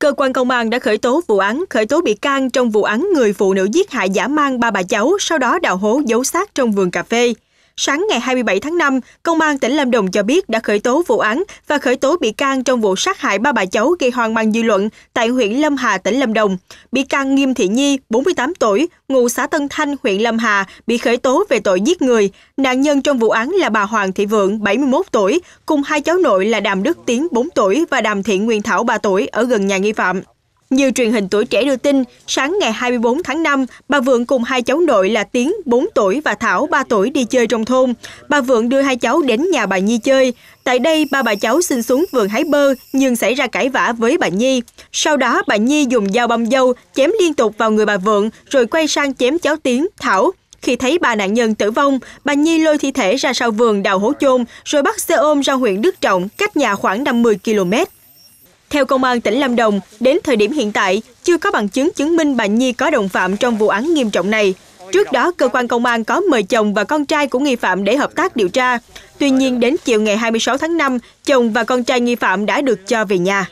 Cơ quan công an đã khởi tố vụ án, khởi tố bị can trong vụ án người phụ nữ giết hại giả mang ba bà cháu, sau đó đào hố giấu xác trong vườn cà phê. Sáng ngày 27 tháng 5, Công an tỉnh Lâm Đồng cho biết đã khởi tố vụ án và khởi tố bị can trong vụ sát hại ba bà cháu gây hoang mang dư luận tại huyện Lâm Hà, tỉnh Lâm Đồng. Bị can Nghiêm Thị Nhi, 48 tuổi, ngụ xã Tân Thanh, huyện Lâm Hà, bị khởi tố về tội giết người. Nạn nhân trong vụ án là bà Hoàng Thị Vượng, 71 tuổi, cùng hai cháu nội là Đàm Đức Tiến, 4 tuổi và Đàm Thị Nguyên Thảo, 3 tuổi, ở gần nhà nghi phạm. Như truyền hình tuổi trẻ đưa tin, sáng ngày 24 tháng 5, bà Vượng cùng hai cháu nội là Tiến 4 tuổi và Thảo 3 tuổi đi chơi trong thôn. Bà Vượng đưa hai cháu đến nhà bà Nhi chơi. Tại đây, ba bà cháu xin xuống vườn hái bơ nhưng xảy ra cãi vã với bà Nhi. Sau đó, bà Nhi dùng dao băm dâu chém liên tục vào người bà Vượng rồi quay sang chém cháu Tiến, Thảo. Khi thấy bà nạn nhân tử vong, bà Nhi lôi thi thể ra sau vườn đào hố chôn rồi bắt xe ôm ra huyện Đức Trọng cách nhà khoảng 50 km. Theo công an tỉnh Lâm Đồng, đến thời điểm hiện tại, chưa có bằng chứng chứng minh bà Nhi có đồng phạm trong vụ án nghiêm trọng này. Trước đó, cơ quan công an có mời chồng và con trai của nghi phạm để hợp tác điều tra. Tuy nhiên, đến chiều ngày 26 tháng 5, chồng và con trai nghi phạm đã được cho về nhà.